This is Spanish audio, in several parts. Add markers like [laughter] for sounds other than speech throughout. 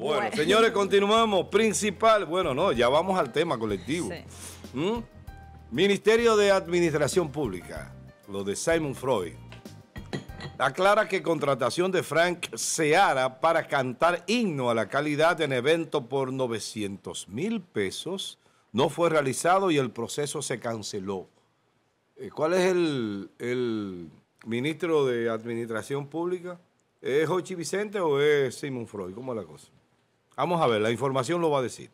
Bueno, señores, continuamos. Principal, bueno, no, ya vamos al tema colectivo. ¿Mm? Ministerio de Administración Pública, lo de Simon Freud, aclara que contratación de Frank Seara para cantar himno a la calidad en evento por 900 mil pesos no fue realizado y el proceso se canceló. Eh, ¿Cuál es el, ministro de Administración Pública? ¿Es Hochi Vicente o es Simon Freud? ¿Cómo es la cosa? Vamos a ver, la información lo va a decir.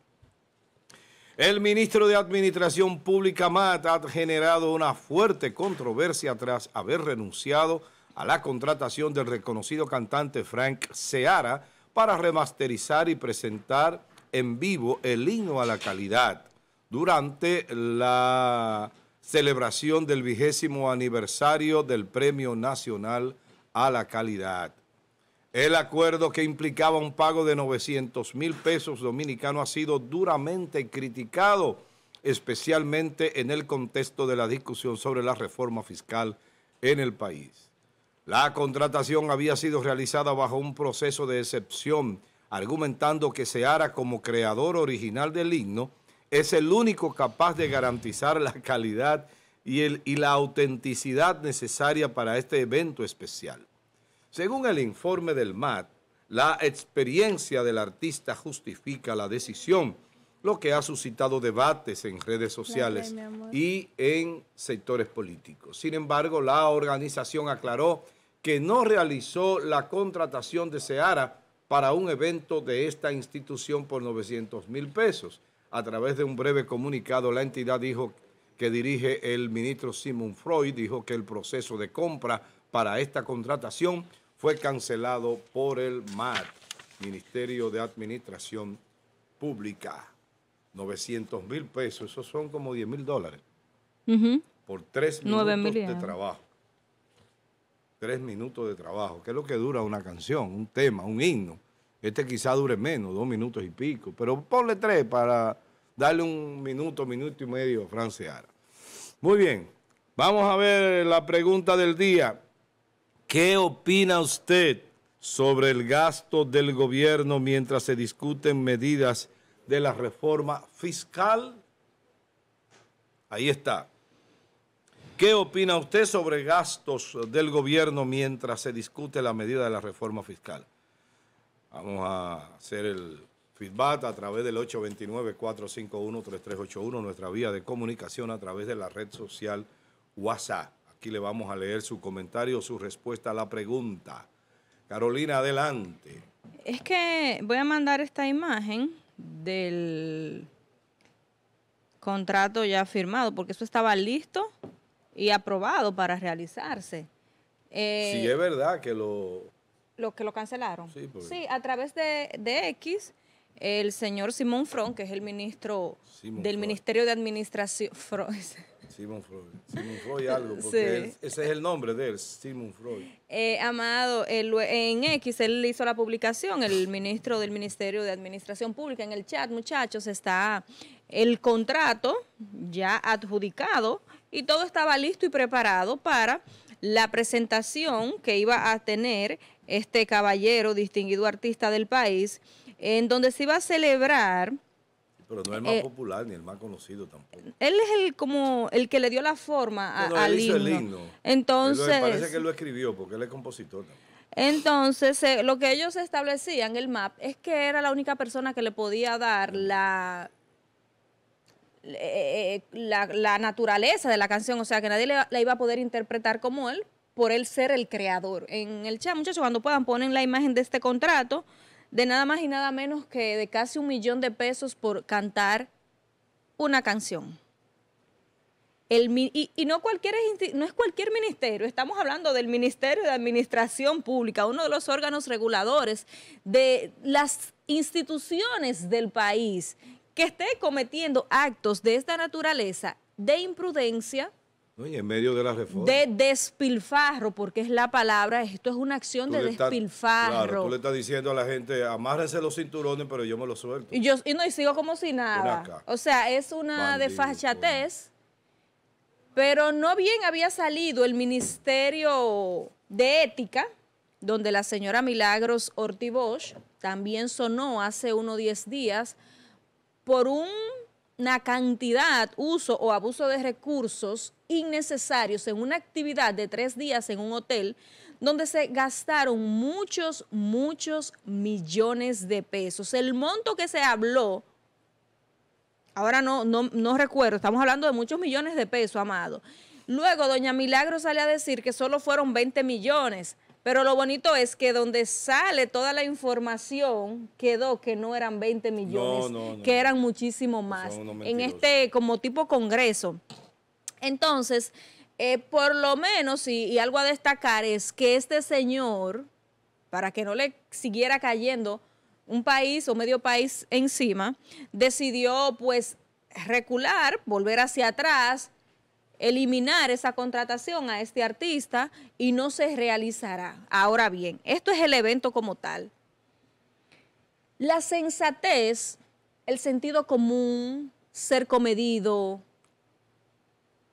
El ministro de Administración Pública Matt, ha generado una fuerte controversia tras haber renunciado a la contratación del reconocido cantante Frank Seara para remasterizar y presentar en vivo el himno a la calidad durante la celebración del vigésimo aniversario del Premio Nacional a la Calidad. El acuerdo que implicaba un pago de 900 mil pesos dominicano ha sido duramente criticado, especialmente en el contexto de la discusión sobre la reforma fiscal en el país. La contratación había sido realizada bajo un proceso de excepción, argumentando que Seara, como creador original del himno, es el único capaz de garantizar la calidad y, y la autenticidad necesaria para este evento especial. Según el informe del MAT, la experiencia del artista justifica la decisión, lo que ha suscitado debates en redes sociales y en sectores políticos. Sin embargo, la organización aclaró que no realizó la contratación de Seara para un evento de esta institución por 900 mil pesos. A través de un breve comunicado, la entidad dijo que dirige el ministro Simon Freud, dijo que el proceso de compra para esta contratación fue cancelado por el MAT, Ministerio de Administración Pública. 900 mil pesos, esos son como 10 mil dólares. Por tres minutos de trabajo. Tres minutos de trabajo, que es lo que dura una canción, un tema, un himno. Este quizá dure menos, dos minutos y pico, pero ponle tres para darle un minuto, minuto y medio a Francia. Muy bien, vamos a ver la pregunta del día. ¿Qué opina usted sobre el gasto del gobierno mientras se discuten medidas de la reforma fiscal? Ahí está. ¿Qué opina usted sobre gastos del gobierno mientras se discute la medida de la reforma fiscal? Vamos a hacer el feedback a través del 829-451-3381, nuestra vía de comunicación a través de la red social WhatsApp. Aquí le vamos a leer su comentario, su respuesta a la pregunta. Carolina, adelante. Es que voy a mandar esta imagen del contrato ya firmado, porque eso estaba listo y aprobado para realizarse. Eh, sí, es verdad que lo... Lo que lo cancelaron. Sí, a través de, X el señor Simón Fron, que es el ministro del Ministerio de Administración. [laughs] Simon Freud. Simon Freud algo, porque ese es el nombre de él, Simon Freud. Eh, Amado, en X él hizo la publicación, el ministro del Ministerio de Administración Pública, en el chat, muchachos, está el contrato ya adjudicado y todo estaba listo y preparado para la presentación que iba a tener este caballero, distinguido artista del país, en donde se iba a celebrar pero no es el más eh, popular ni el más conocido tampoco. Él es el como el que le dio la forma a, al El himno. Entonces. parece que él lo escribió porque él es compositor también. Entonces, eh, lo que ellos establecían, el MAP, es que era la única persona que le podía dar eh, la, la, naturaleza de la canción, o sea, que nadie le, la iba a poder interpretar como él por él ser el creador. En el chat, muchachos, cuando puedan ponen la imagen de este contrato de nada más y nada menos que de casi un millón de pesos por cantar una canción. El, y, no, cualquier, no es cualquier ministerio, estamos hablando del Ministerio de Administración Pública, uno de los órganos reguladores de las instituciones del país que esté cometiendo actos de esta naturaleza de imprudencia, en medio de la reforma. De despilfarro, porque es la palabra, esto es una acción de despilfarro. claro, tú le estás diciendo a la gente, amárrense los cinturones, pero yo me los suelto. Y, yo, y no, sigo como si nada. O sea, es una defachatez desfachatez, pero no bien había salido el Ministerio de Ética, donde la señora Milagros Ortibosch también sonó hace unos 10 días por un una cantidad, uso o abuso de recursos innecesarios en una actividad de tres días en un hotel donde se gastaron muchos, muchos millones de pesos. El monto que se habló, ahora no, no, no recuerdo, estamos hablando de muchos millones de pesos, amado. Luego, doña Milagro sale a decir que solo fueron 20 millones. Pero lo bonito es que donde sale toda la información quedó que no eran 20 millones, que eran muchísimo pues más. En este como tipo congreso. Entonces, eh, por lo menos, y algo a destacar es que este señor, para que no le siguiera cayendo un país o medio país encima, decidió pues recular, volver hacia atrás, eliminar esa contratación a este artista y no se realizará. Ahora bien, esto es el evento como tal. La sensatez, el sentido común, ser comedido,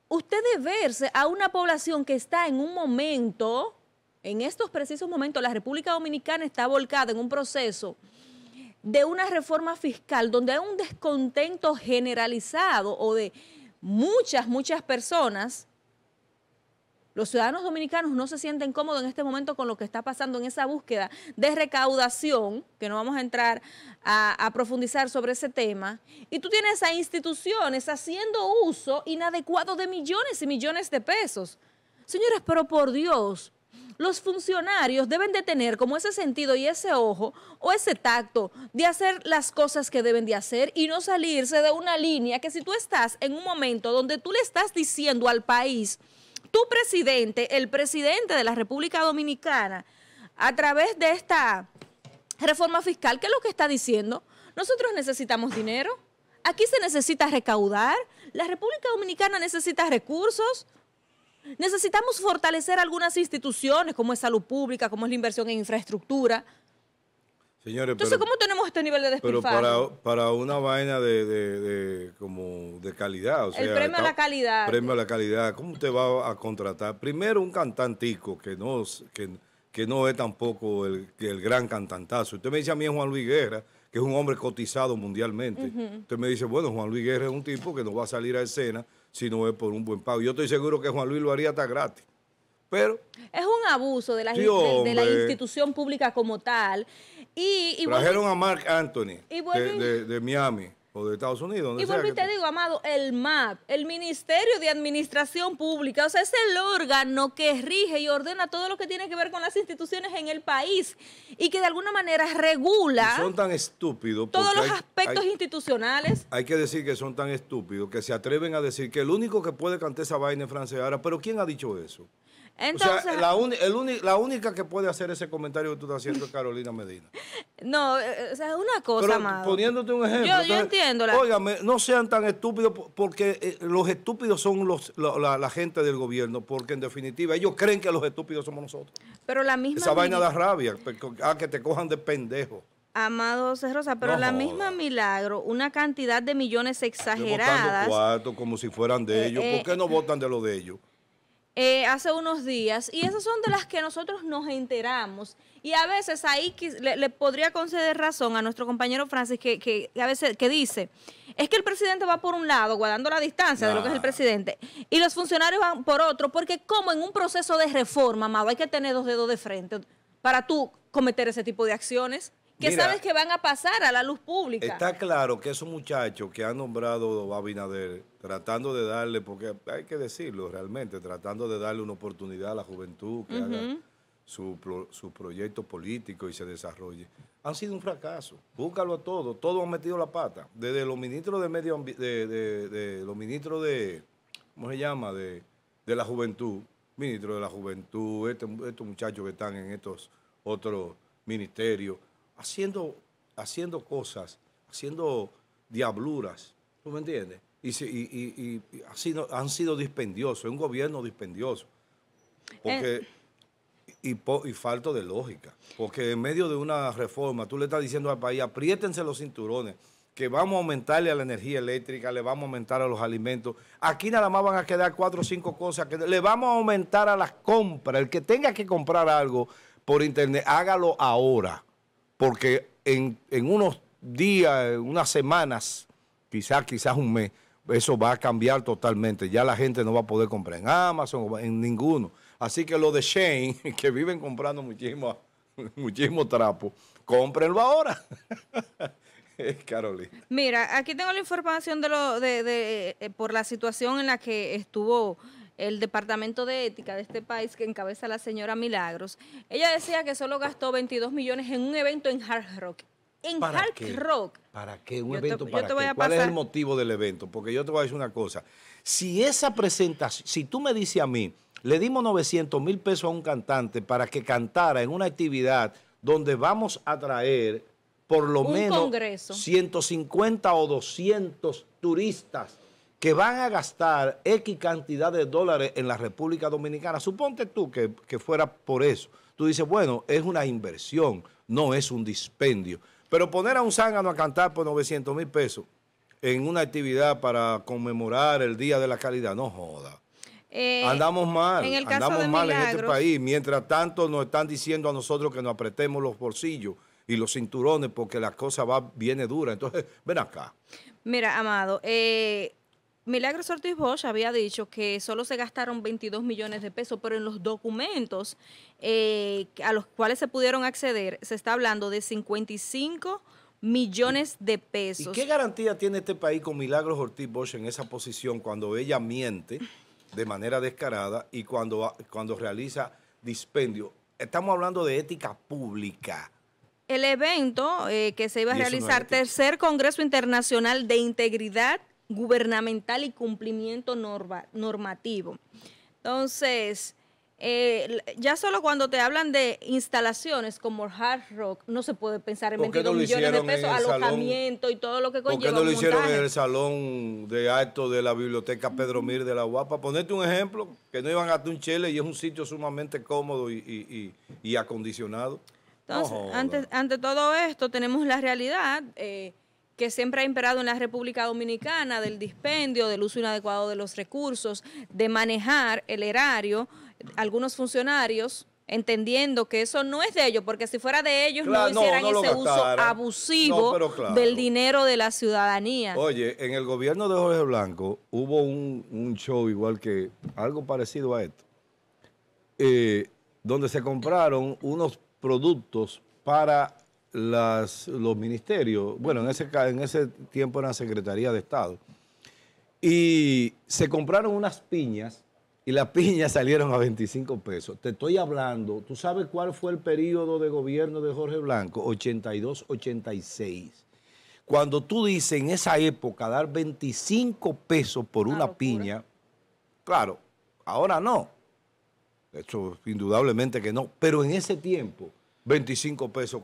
usted verse a una población que está en un momento, en estos precisos momentos, la República Dominicana está volcada en un proceso de una reforma fiscal donde hay un descontento generalizado o de muchas, muchas personas, los ciudadanos dominicanos no se sienten cómodos en este momento con lo que está pasando en esa búsqueda de recaudación, que no vamos a entrar a, profundizar sobre ese tema, y tú tienes a instituciones haciendo uso inadecuado de millones y millones de pesos. Señores, pero por Dios, los funcionarios deben de tener como ese sentido y ese ojo o ese tacto de hacer las cosas que deben de hacer y no salirse de una línea que si tú estás en un momento donde tú le estás diciendo al país, tu presidente, el presidente de la República Dominicana, a través de esta reforma fiscal, ¿qué es lo que está diciendo? Nosotros necesitamos dinero, aquí se necesita recaudar, la República Dominicana necesita recursos, Necesitamos fortalecer algunas instituciones, como es salud pública, como es la inversión en infraestructura. Señores, Entonces, ¿cómo tenemos este nivel de despilfarro? Pero para, una vaina de, calidad. el premio a la calidad. Premio a la calidad. ¿Cómo te va a contratar? Primero, un cantantico que no, que, no es tampoco el, el gran cantantazo. Usted me dice a mí Juan Luis Guerra, que es un hombre cotizado mundialmente. Usted me dice, bueno, Juan Luis Guerra es un tipo que no va a salir a escena si no es por un buen pago. Yo estoy seguro que Juan Luis lo haría hasta gratis. Pero, es un abuso de la, de, la institución pública como tal. Y, y trajeron a Mark Anthony de, Miami. O de Estados Unidos. Donde y por te, digo, Amado, el MAP, el Ministerio de Administración Pública, o sea, es el órgano que rige y ordena todo lo que tiene que ver con las instituciones en el país y que de alguna manera regula... son tan estúpidos. Todos los aspectos institucionales. Hay que decir que son tan estúpidos que se atreven a decir que el único que puede cantar esa vaina es Francia ahora, Pero ¿quién ha dicho eso? Entonces, la, única que puede hacer ese comentario que tú estás haciendo es Carolina Medina. [laughs] No, eh, eh, o sea, es una cosa más. Poniéndote un ejemplo. Yo, entiendo. La... no sean tan estúpidos porque eh, los estúpidos son la, gente del gobierno, porque en definitiva ellos creen que los estúpidos somos nosotros. Pero la misma. Esa vaina da rabia, a ah, que te cojan de pendejo. Amado Rosa, pero la misma milagro, una cantidad de millones exageradas. Votando como si fueran de ellos. ¿Por qué no votan de lo de ellos? Eh, hace unos días y esas son de las que nosotros nos enteramos. Y a veces ahí le, podría conceder razón a nuestro compañero Francis que, a veces que dice, es que el presidente va por un lado, guardando la distancia de lo que es el presidente, y los funcionarios van por otro, porque como en un proceso de reforma, amado, hay que tener dos dedos de frente para tú cometer ese tipo de acciones que sabes que van a pasar a la luz pública. Está claro que esos muchachos que han nombrado Abinader, tratando de darle, porque hay que decirlo realmente, tratando de darle una oportunidad a la juventud que haga su, proyecto político y se desarrolle, han sido un fracaso. Búscalo a todos, todos han metido la pata. Desde los ministros de medio de, los ministros de, ¿cómo se llama? De, la juventud, ministro de la juventud, este, estos muchachos que están en estos otros ministerios haciendo, haciendo cosas, haciendo diabluras, ¿tú me entiendes? Y, y, han sido dispendiosos, es un gobierno dispendioso. Eh. Y, y, falto de lógica. Porque en medio de una reforma, tú le estás diciendo al país, apriétense los cinturones, que vamos a aumentarle a la energía eléctrica, le vamos a aumentar a los alimentos. Aquí nada más van a quedar cuatro o cinco cosas. Que le vamos a aumentar a las compras. El que tenga que comprar algo por internet, hágalo ahora porque en, en unos días, unas semanas, quizás, quizás un mes, eso va a cambiar totalmente. Ya la gente no va a poder comprar en Amazon, o en ninguno. Así que lo de Shane, [laughs] que viven comprando muchísimo, [laughs] muchísimo trapo, cómprenlo ahora. [laughs] Carolina. Mira, aquí tengo la información de lo de, eh, por la situación en la que estuvo el Departamento de Ética de este país que encabeza la señora Milagros, ella decía que solo gastó 22 millones en un evento en Hard Rock. En Hard Rock. ¿Para qué? ¿Un evento para qué? ¿Cuál es el motivo del evento? Porque yo te voy a decir una cosa. Si esa presentación, si tú me dices a mí, le dimos 900 mil pesos a un cantante para que cantara en una actividad donde vamos a traer por lo menos 150 o 200 turistas que van a gastar X cantidad de dólares en la República Dominicana. Suponte tú que, fuera por eso. Tú dices, bueno, es una inversión, no es un dispendio. Pero poner a un zángano a cantar por 900 mil pesos en una actividad para conmemorar el Día de la Calidad, no joda. andamos eh, mal, andamos mal en este país. Mientras tanto nos están diciendo a nosotros que nos apretemos los bolsillos y los cinturones porque la cosa va, viene dura. Entonces, ven acá. Mira, Amado, eh, Milagros Ortiz Bosch había dicho que solo se gastaron 22 millones de pesos, pero en los documentos eh, a los cuales se pudieron acceder se está hablando de 55 millones de pesos. ¿Y qué garantía tiene este país con Milagros Ortiz Bosch en esa posición cuando ella miente de manera descarada y cuando, cuando realiza dispendio? Estamos hablando de ética pública el evento eh, que se iba a realizar, tercer Congreso Internacional de Integridad gubernamental y cumplimiento normativo. Entonces, ya solo cuando te hablan de instalaciones como Hard Rock, no se puede pensar en 22 millones de pesos, alojamiento y todo lo que conlleva. ¿Por no lo hicieron en el salón de acto de la biblioteca Pedro Mir de la Guapa? Ponerte un ejemplo, que no iban a un chile y es un sitio sumamente cómodo y, acondicionado. Entonces, ante, todo esto, tenemos la realidad. Eh, que siempre ha imperado en la República Dominicana del dispendio, del uso inadecuado de los recursos, de manejar el erario, algunos funcionarios entendiendo que eso no es de ellos, porque si fuera de ellos no hicieran ese uso abusivo del dinero de la ciudadanía. Oye, en el gobierno de Jorge Blanco hubo un, show igual que algo parecido a esto, eh, donde se compraron unos productos para los ministerios, bueno, en ese, en ese tiempo era Secretaría de Estado, y se compraron unas piñas y las piñas salieron a 25 pesos. Te estoy hablando, ¿tú sabes cuál fue el periodo de gobierno de Jorge Blanco? 82-86. Cuando tú dices en esa época dar 25 pesos por una, piña, claro, ahora no. hecho, indudablemente que no, pero en ese tiempo 25 pesos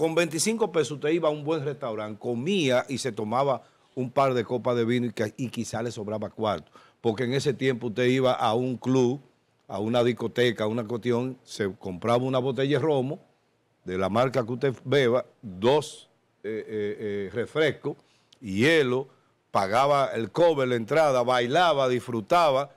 con 25 pesos usted iba a un buen restaurante, comía y se tomaba un par de copas de vino y, quizá le sobraba cuarto. Porque en ese tiempo usted iba a un club, a una discoteca, a una cuestión, se compraba una botella de romo de la marca que usted beba, dos eh, y eh, eh, refrescos, hielo, pagaba el cover, la entrada, bailaba, disfrutaba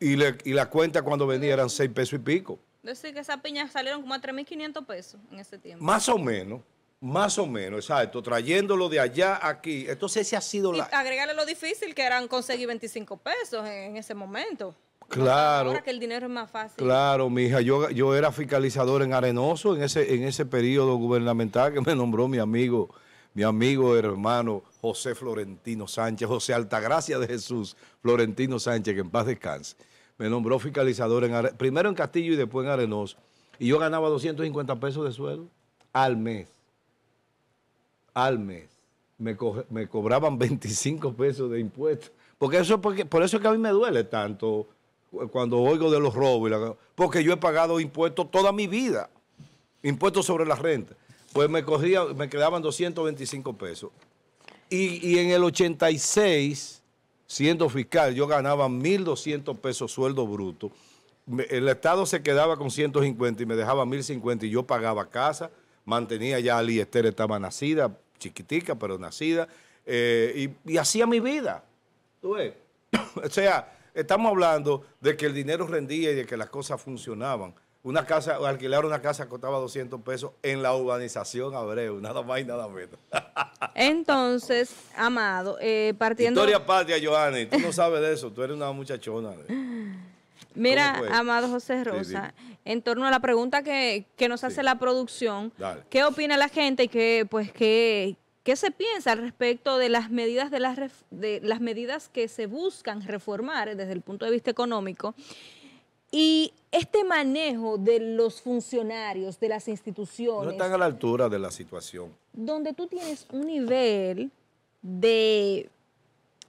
y, y la cuenta cuando venía eran seis pesos y pico. Decir que esas piñas salieron como a 3.500 pesos en ese tiempo. Más o menos. Más o menos, exacto, trayéndolo de allá aquí. Entonces ese ha sido la... Agregarle lo difícil que eran conseguir 25 pesos en, ese momento. Claro. Ahora que el dinero es más fácil. Claro, mija. Yo, yo era fiscalizador en Arenoso en ese, en ese periodo gubernamental que me nombró mi amigo, mi amigo hermano José Florentino Sánchez, José Altagracia de Jesús, Florentino Sánchez, que en paz descanse me nombró fiscalizador en primero en Castillo y después en Arenoso. Y yo ganaba 250 pesos de sueldo al mes. Al mes. Me, cobraban 25 pesos de impuestos. Porque eso porque... por eso es que a mí me duele tanto cuando oigo de los robos. porque yo he pagado impuestos toda mi vida. Impuestos sobre la renta. Pues me, cogía me quedaban 225 pesos. Y, y en el 86 siendo fiscal, yo ganaba 1.200 pesos sueldo bruto. El Estado se quedaba con 150 y me dejaba 1.050 y yo pagaba casa, mantenía ya a esther estaba nacida, chiquitica, pero nacida, eh, y, hacía mi vida. [coughs] o sea, estamos hablando de que el dinero rendía y de que las cosas funcionaban una casa, alquilar una casa costaba 200 pesos en la urbanización Abreu, [laughs] nada más y nada menos. Entonces, Amado, eh, partiendo... Historia patria, Joanny, tú no sabes de eso, tú eres una muchachona. ¿eh? Mira, Amado José Rosa, en torno a la pregunta que, nos hace la producción, ¿qué opina la gente y qué, pues, qué, qué se piensa al respecto de las medidas de las, de las medidas que se buscan reformar desde el punto de vista económico? Y este manejo de los funcionarios, de las instituciones... No están a la altura de la situación. Donde tú tienes un nivel de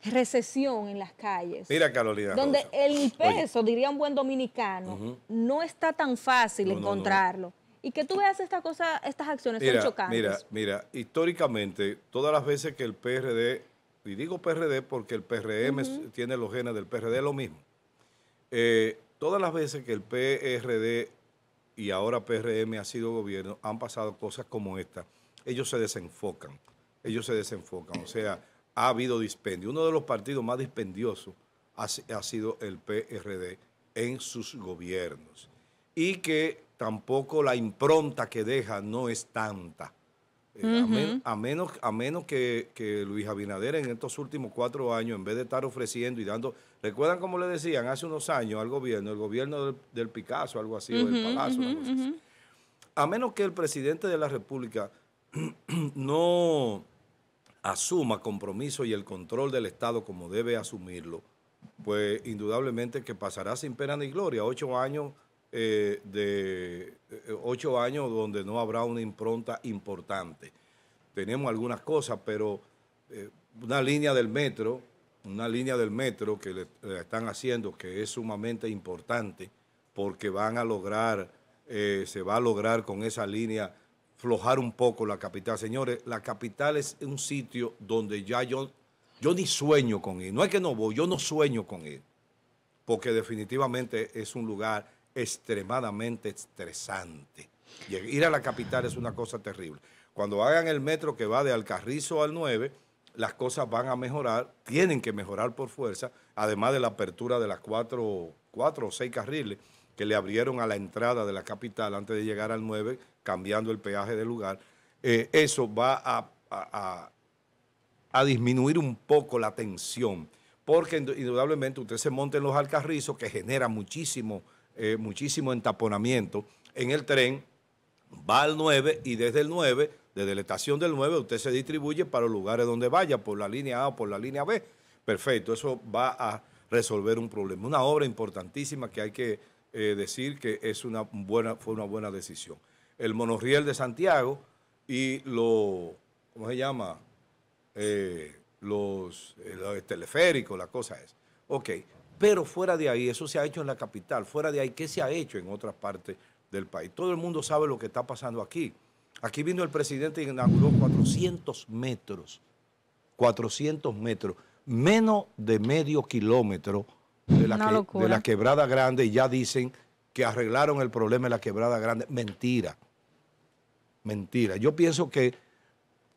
recesión en las calles. Mira, Carolina. Donde el peso, diría un buen dominicano, no está tan fácil encontrarlo. Y que tú veas esta cosa, estas acciones son chocantes. Mira, mira, históricamente, todas las veces que el PRD, y digo PRD porque el PRM tiene los genes del PRD, es lo mismo. Eh, todas las veces que el PRD y ahora PRM ha sido gobierno, han pasado cosas como esta. Ellos se desenfocan, ellos se desenfocan. O sea, ha habido dispendio. Uno de los partidos más dispendiosos ha, sido el PRD en sus gobiernos. Y que tampoco la impronta que deja no es tanta eh, a, menos, a menos que, Luis Abinader en estos últimos cuatro años, en vez de estar ofreciendo y dando, recuerdan como le decían hace unos años al gobierno, el gobierno del, Picasso, algo así, o del Palacio, A menos que el presidente de la República [clears throat] no asuma compromiso y el control del Estado como debe asumirlo, pues indudablemente que pasará sin pena ni gloria, ocho años eh, de eh, ocho años donde no habrá una impronta importante. Tenemos algunas cosas, pero eh, una línea del metro, una línea del metro que le, están haciendo que es sumamente importante porque van a lograr, se va a lograr con esa línea flojar un poco la capital. Señores, la capital es un sitio donde ya yo, yo ni sueño con él. No es que no voy, yo no sueño con él, Porque definitivamente es un lugar extremadamente estresante. Ir a la capital es una cosa terrible. Cuando hagan el metro que va de Alcarrizo al 9, las cosas van a mejorar, tienen que mejorar por fuerza, además de la apertura de las cuatro, o seis carriles que le abrieron a la entrada de la capital antes de llegar al 9, cambiando el peaje de lugar. Eh, eso va a, disminuir un poco la tensión, porque indudablemente usted se monta en los alcarrizos que genera muchísimo eh, muchísimo entaponamiento en el tren, va al 9 y desde el 9, desde la estación del 9, usted se distribuye para los lugares donde vaya, por la línea A o por la línea B. Perfecto, eso va a resolver un problema. Una obra importantísima que hay que eh, decir que es una buena, fue una buena decisión. El monorriel de Santiago y lo, ¿cómo se llama? Eh, los, los teleféricos, la cosa es. Ok, pero fuera de ahí, eso se ha hecho en la capital, fuera de ahí, ¿qué se ha hecho en otras partes del país? Todo el mundo sabe lo que está pasando aquí. Aquí vino el presidente y inauguró 400 metros, 400 metros, menos de medio kilómetro de la, de la quebrada grande y ya dicen que arreglaron el problema de la quebrada grande. Mentira, mentira. Yo pienso que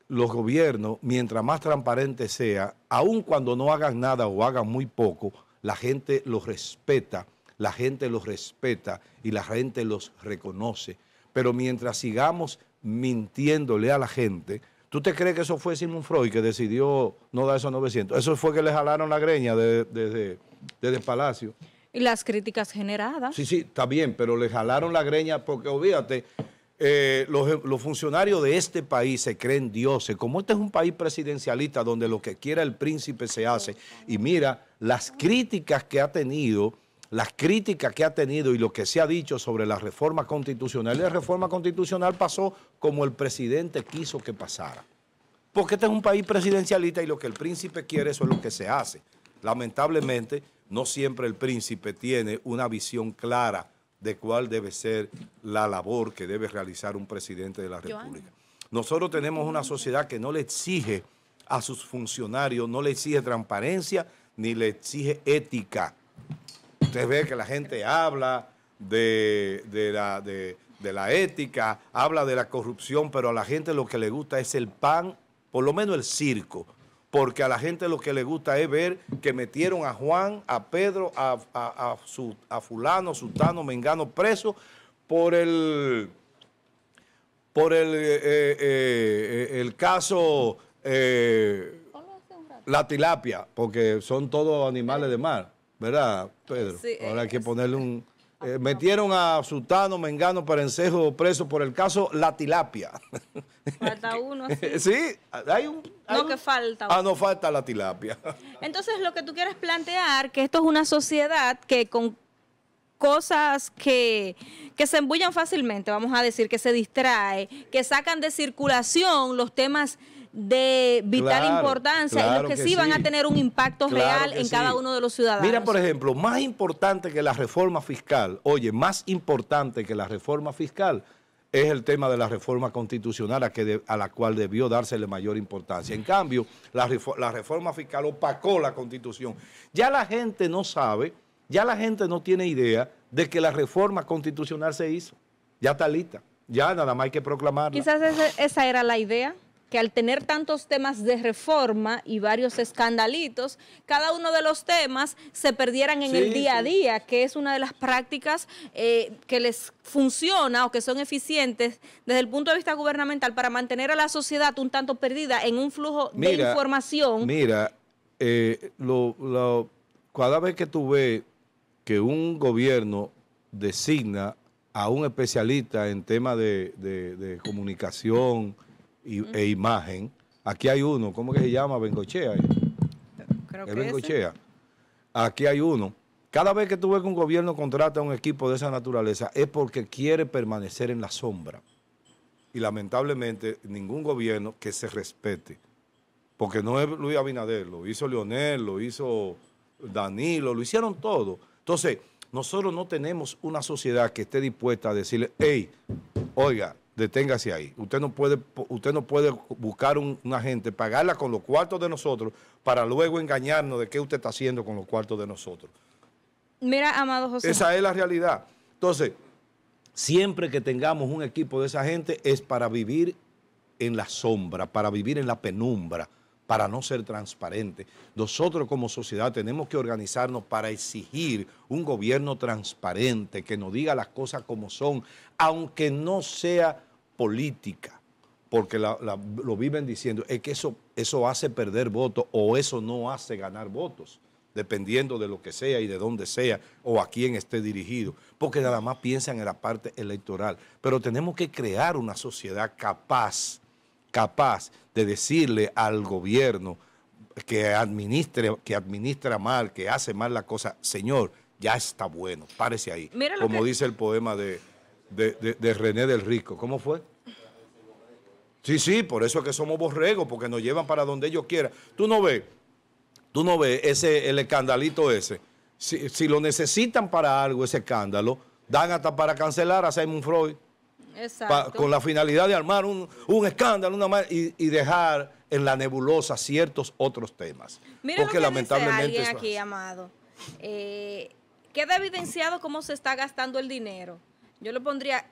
los gobiernos, mientras más transparente sea, aun cuando no hagan nada o hagan muy poco, la gente los respeta, la gente los respeta y la gente los reconoce. Pero mientras sigamos mintiéndole a la gente, ¿Tú te crees que eso fue Simon Freud que decidió no dar esos 900? Eso fue que le jalaron la greña desde de, Palacio. Y las críticas generadas. Sí, sí, está bien, pero le jalaron la greña porque, obviamente eh, los, los, funcionarios de este país se creen dioses. Como este es un país presidencialista donde lo que quiera el príncipe se hace, y mira las críticas que ha tenido, las críticas que ha tenido y lo que se ha dicho sobre la reforma constitucional. La reforma constitucional pasó como el presidente quiso que pasara. Porque este es un país presidencialista y lo que el príncipe quiere, eso es lo que se hace. Lamentablemente, no siempre el príncipe tiene una visión clara de cuál debe ser la labor que debe realizar un presidente de la República. Nosotros tenemos una sociedad que no le exige a sus funcionarios, no le exige transparencia ni le exige ética. Usted ve que la gente habla de, de, la, de la ética, habla de la corrupción, pero a la gente lo que le gusta es el pan, por lo menos el circo, porque a la gente lo que le gusta es ver que metieron a Juan, a Pedro, a, a, a, su, a fulano, sultano, mengano preso por el, por eh, eh, eh, el caso eh, la tilapia, porque son todos animales de mar, ¿verdad, Pedro? Ahora hay que ponerle un... Eh, metieron a Sutano, Mengano, Parencejo preso por el caso La Tilapia. Falta [laughs] uno. Sí, [laughs] sí hay un... no, que falta. Ah, no falta La Tilapia. [laughs] Entonces, lo que tú quieres plantear, que esto es una sociedad que con cosas que, que se embullan fácilmente, vamos a decir, que se distrae, que sacan de circulación los temas de vital importancia y los que, sí, van a tener un impacto real en cada uno de los ciudadanos. Mira, por ejemplo, más importante que la reforma fiscal, oye, más importante que la reforma fiscal es el tema de la reforma constitucional a, que a la cual debió dársele mayor importancia. En cambio, la, reforma fiscal opacó la constitución. Ya la gente no sabe, ya la gente no tiene idea de que la reforma constitucional se hizo. Ya está lista. Ya nada más hay que proclamarla. Quizás esa era la idea que al tener tantos temas de reforma y varios escandalitos, cada uno de los temas se perdieran en el día a día, que es una de las prácticas eh, que les funciona o que son eficientes desde el punto de vista gubernamental para mantener a la sociedad un tanto perdida en un flujo de información. Mira, eh, cada vez que tú ves que un gobierno designa a un especialista en temas de comunicación, e imagen. Aquí hay uno, ¿cómo que se llama? Bengochea. Eh. Creo es Bengochea. Aquí hay uno. Cada vez que tú ves que un gobierno contrata a un equipo de esa naturaleza es porque quiere permanecer en la sombra. Y lamentablemente ningún gobierno que se respete. Porque no es Luis Abinader, lo hizo Leonel, lo hizo Danilo, lo hicieron todo. Entonces, nosotros no tenemos una sociedad que esté dispuesta a decirle, hey, oiga, deténgase ahí. Usted no puede, usted no puede buscar una gente pagarla con los cuartos de nosotros para luego engañarnos de qué usted está haciendo con los cuartos de nosotros. Mira, amado José. Esa es la realidad. Entonces, siempre que tengamos un equipo de esa gente es para vivir en la sombra, para vivir en la penumbra para no ser transparente. Nosotros como sociedad tenemos que organizarnos para exigir un gobierno transparente que nos diga las cosas como son, aunque no sea política, porque lo viven diciendo, es que eso, eso hace perder votos o eso no hace ganar votos dependiendo de lo que sea y de dónde sea o a quién esté dirigido, porque nada más piensan en la parte electoral. Pero tenemos que crear una sociedad capaz, capaz de decirle al gobierno que administre, que administra mal, que hace mal la cosa, señor, ya está bueno, párese ahí. Como dice el poema de, René del Rico. ¿Cómo fue? Sí, sí, por eso es que somos borregos, porque nos llevan para donde ellos quieran. Tú no ves, tú no ves ese, el escandalito ese. Si, si lo necesitan para algo, ese escándalo, dan hasta para cancelar a Simon Freud con la finalidad de armar un, un escándalo y, dejar en la nebulosa ciertos otros temas. Mira porque lamentablemente alguien aquí, Amado. Eh, queda evidenciado cómo se está gastando el dinero. Yo le pondría,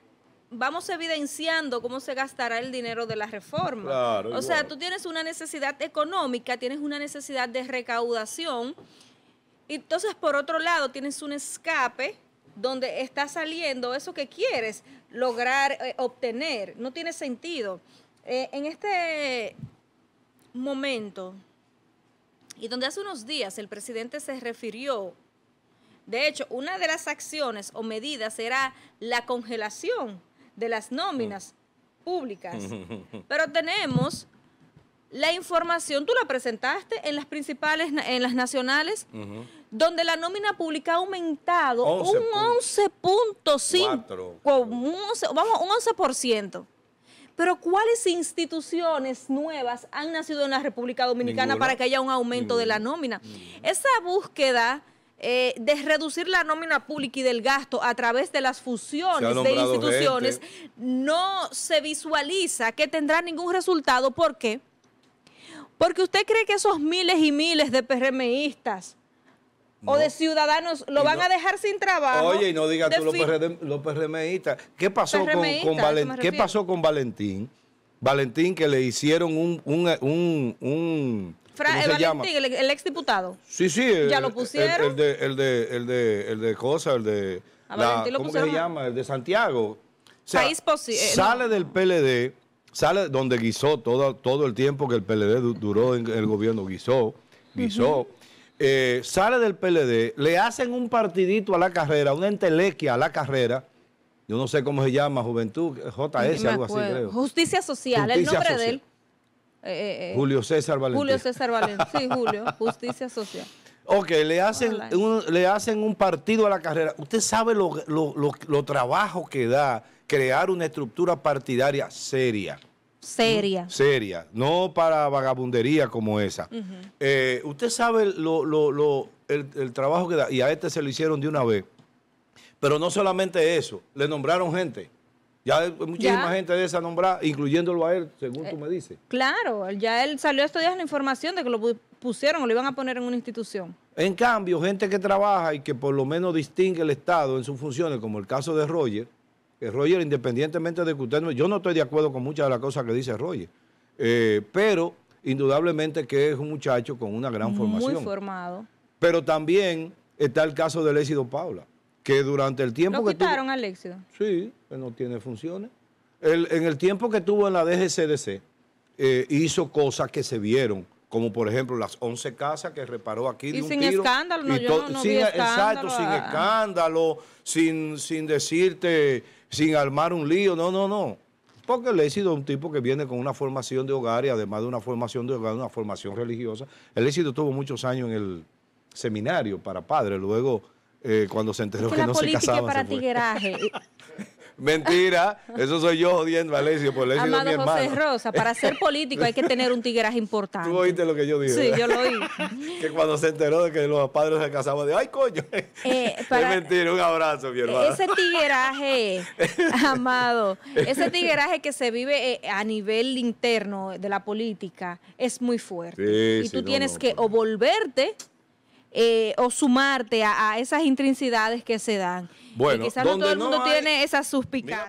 vamos evidenciando cómo se gastará el dinero de la reforma. o sea, tú tienes una necesidad económica, tienes una necesidad de recaudación. Y entonces, por otro lado, tienes un escape donde está saliendo eso que quieres lograr eh, obtener. No tiene sentido. Eh, en este momento, y donde hace unos días el presidente se refirió, de hecho, una de las acciones o medidas será la congelación de las nóminas mm. públicas. [laughs] Pero tenemos la información, tú la presentaste en las principales, en las nacionales donde la nómina pública ha aumentado un 11.5, vamos, un 11%. Pero ¿cuáles instituciones nuevas han nacido en la República Dominicana para que haya un aumento de la nómina? Esa búsqueda eh, de reducir la nómina pública y del gasto a través de las fusiones de instituciones no se visualiza que tendrá ningún resultado. ¿Por qué? Porque usted cree que esos miles y miles de PRMistas o de ciudadanos, lo van a dejar sin trabajo. Oye, y no digas tú López ¿Qué pasó, con, pasó con Valentín? Valentín que le hicieron un... Eh, Valentín, El, el, exdiputado. Sí, sí. ya lo pusieron. El, de, el, de, el, de, el de cosa, el de... la, ¿Cómo se llama? El de Santiago. O sea, eh, sale del PLD, sale donde guisó todo, todo el tiempo que el PLD duró en el gobierno, guisó, guisó. Eh, sale del PLD, le hacen un partidito a la carrera, una entelequia a la carrera, yo no sé cómo se llama, Juventud, JS, algo así creo. Justicia Social, el nombre de él. Eh, eh, Julio César Valentín. Julio César Valentín, sí, Julio, Justicia Social. Ok, le hacen, un, le hacen un partido a la carrera. Usted sabe lo trabajo que da crear una estructura partidaria seria. Seria. Seria, no para vagabundería como esa. Eh, usted sabe lo, el, trabajo que da, y a este se lo hicieron de una vez. Pero no solamente eso, le nombraron gente. Ya hay muchísima gente de esa nombrada, incluyéndolo a él, según tú eh, me dices. Claro, ya él salió estos días la información de que lo pusieron o lo iban a poner en una institución. En cambio, gente que trabaja y que por lo menos distingue el Estado en sus funciones, como el caso de Roger, Roger, independientemente de que usted yo no estoy de acuerdo con muchas de las cosas que dice Roger, eh, pero indudablemente que es un muchacho con una gran formación. Muy formado. Pero también está el caso de éxito Paula, que durante el tiempo ¿Lo que quitaron al éxito. Sí, él no tiene funciones. en el tiempo que tuvo en la DGCDC, eh, hizo cosas que se vieron como por ejemplo las 11 casas que reparó aquí y sin escándalo no, yo no, sin, exacto sin escándalo ah, ah. sin decirte sin armar un lío, no, no, no. Porque éxito es un tipo que viene con una formación de hogar y además de una formación de hogar, una formación religiosa. El éxito tuvo muchos años en el seminario para padres, luego eh, cuando se enteró que, no se casaba. para tigueraje. [laughs] Mentira, eso soy yo jodiendo, Alessio, por Alessio Amado mi José Rosa, para ser político hay que tener un tigueraje importante. ¿Tú oíste lo que yo dije? Sí, yo lo oí. que cuando se enteró de que los padres se casaban, de ay, coño. Eh, es mentira, un abrazo, mi hermano. Ese tigueraje, [laughs] Amado, ese tigueraje que se vive eh, a nivel interno de la política es muy fuerte. y tú tienes que pues. o volverte eh, o sumarte a, esas intrincidades que se dan. Bueno, quizás no todo el mundo tiene esa suspicacia.